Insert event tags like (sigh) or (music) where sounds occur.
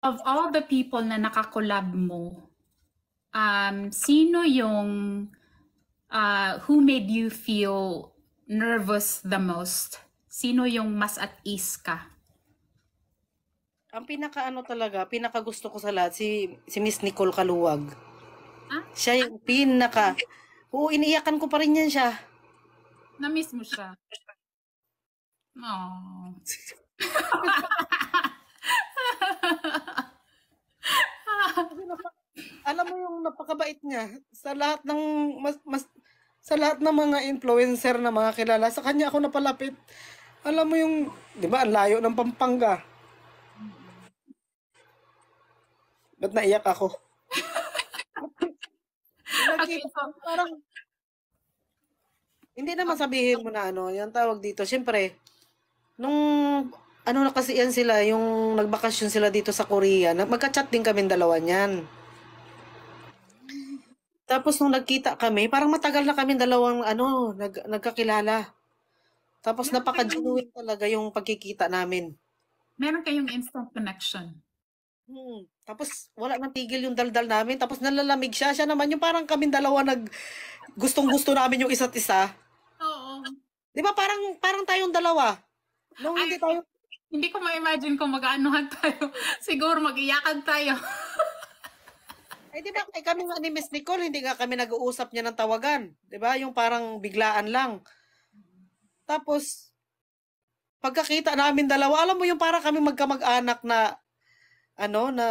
of all the people na nakakolab mo, um, sino yung uh, who made you feel nervous the most? Sino yung mas at ease ka? Ang pinaka ano talaga, pinaka gusto ko sa lahat si si Miss Nicole Kaluwag. Ah? Siya yung pinaka Oo, iniiyakan ko pa rin yan siya. Na-miss mo siya. Oh. (laughs) alam mo yung napakabait niya sa lahat ng mas, mas sa lahat ng mga influencer na mga kilala sa kanya ako napalapit. Alam mo yung 'di ba ang layo ng Pampanga. Ba't naiyak ako? (laughs) okay, parang hindi naman sabihin mo na ano, yung tawag dito. Siyempre, nung ano na kasi yan sila, yung nagbakasyon sila dito sa Korea, magka-chat din kami dalawa niyan. Tapos nung nagkita kami, parang matagal na kami dalawang ano, nag, nagkakilala. Tapos meron napaka-genuine talaga yung pagkikita namin. Meron kayong instant connection. Hmm. Tapos wala nang tigil yung daldal namin. Tapos nalalamig siya. Siya naman yung parang kami dalawa nag gustong-gusto namin yung isa't isa. Oo. Di ba parang, parang tayong dalawa? Nung hindi tayo... Hindi ko ma-imagine kung mag-aanohan tayo. (laughs) Siguro mag tayo. Eh, di ba, kay eh, kami nga ni Miss Nicole, hindi nga kami nag-uusap niya ng tawagan. Di ba? Yung parang biglaan lang. Tapos, pagkakita namin dalawa, alam mo yung para kami magkamag-anak na, ano, na